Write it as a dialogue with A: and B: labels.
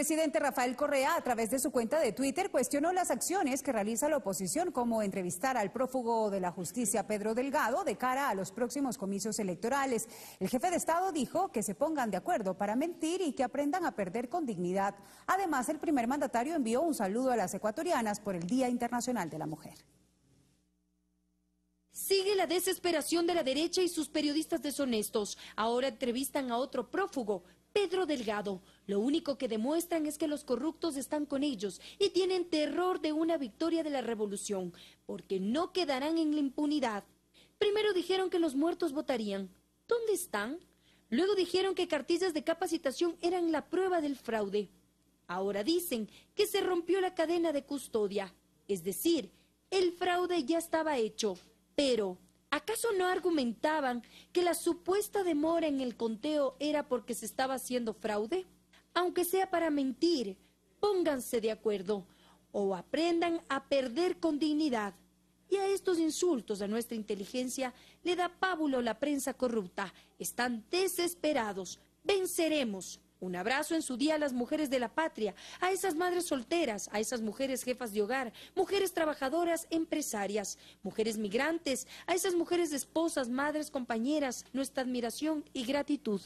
A: presidente Rafael Correa, a través de su cuenta de Twitter, cuestionó las acciones que realiza la oposición, como entrevistar al prófugo de la justicia Pedro Delgado de cara a los próximos comicios electorales. El jefe de Estado dijo que se pongan de acuerdo para mentir y que aprendan a perder con dignidad. Además, el primer mandatario envió un saludo a las ecuatorianas por el Día Internacional de la Mujer.
B: Sigue la desesperación de la derecha y sus periodistas deshonestos. Ahora entrevistan a otro prófugo, Pedro Delgado. Lo único que demuestran es que los corruptos están con ellos y tienen terror de una victoria de la revolución, porque no quedarán en la impunidad. Primero dijeron que los muertos votarían. ¿Dónde están? Luego dijeron que cartillas de capacitación eran la prueba del fraude. Ahora dicen que se rompió la cadena de custodia. Es decir, el fraude ya estaba hecho. Pero, ¿Acaso no argumentaban que la supuesta demora en el conteo era porque se estaba haciendo fraude? Aunque sea para mentir, pónganse de acuerdo o aprendan a perder con dignidad. Y a estos insultos a nuestra inteligencia le da pábulo la prensa corrupta. Están desesperados. Venceremos. Un abrazo en su día a las mujeres de la patria, a esas madres solteras, a esas mujeres jefas de hogar, mujeres trabajadoras, empresarias, mujeres migrantes, a esas mujeres esposas, madres, compañeras, nuestra admiración y gratitud.